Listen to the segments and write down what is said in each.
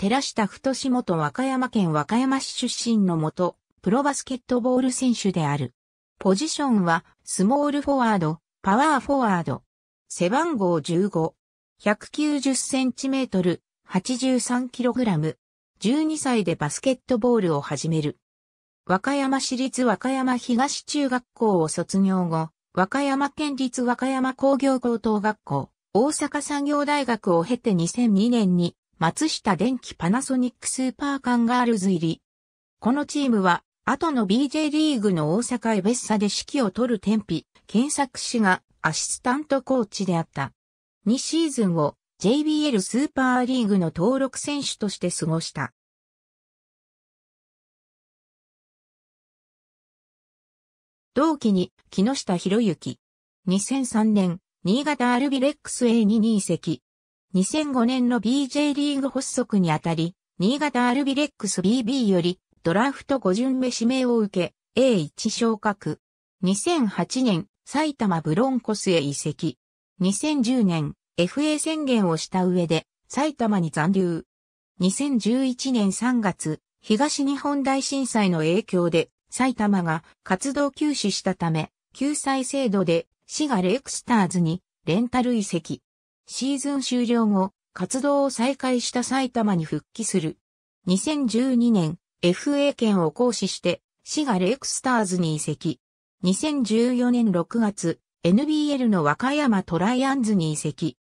寺下太元和歌山県和歌山市出身のもと、プロバスケットボール選手である。ポジションは、スモールフォワード、パワーフォワード。背番号15、1 9 0トル、8 3ラム。12歳でバスケットボールを始める。和歌山市立和歌山東中学校を卒業後、和歌山県立和歌山工業高等学校、大阪産業大学を経て2002年に松下電機パナソニックスーパーカンガールズ入り。このチームは、後の BJ リーグの大阪エベッサで指揮を取る天日、検索氏がアシスタントコーチであった。2シーズンを JBL スーパーリーグの登録選手として過ごした。同期に木下博之。2003年、新潟アルビレックス A2 2移籍。2005年の BJ リーグ発足にあたり、新潟アルビレックス BB よりドラフト5巡目指名を受け、A1 昇格。2008年、埼玉ブロンコスへ移籍。2010年、FA 宣言をした上で、埼玉に残留。2011年3月、東日本大震災の影響で、埼玉が活動休止したため、救済制度で、滋賀レクスターズにレンタル移籍。シーズン終了後、活動を再開した埼玉に復帰する。2012年、FA 権を行使して、滋賀レイクスターズに移籍。2014年6月、NBL の和歌山トライアンズに移籍。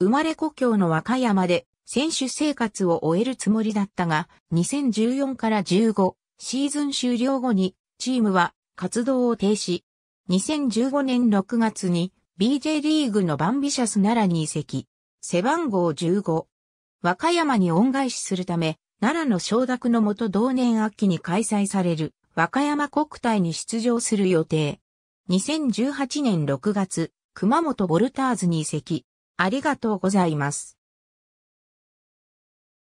生まれ故郷の和歌山で選手生活を終えるつもりだったが、2014から15シーズン終了後にチームは活動を停止。2015年6月に BJ リーグのバンビシャス奈良に移籍、背番号15。和歌山に恩返しするため、奈良の承諾のもと同年秋に開催される和歌山国体に出場する予定。2018年6月、熊本ボルターズに移籍。ありがとうございます。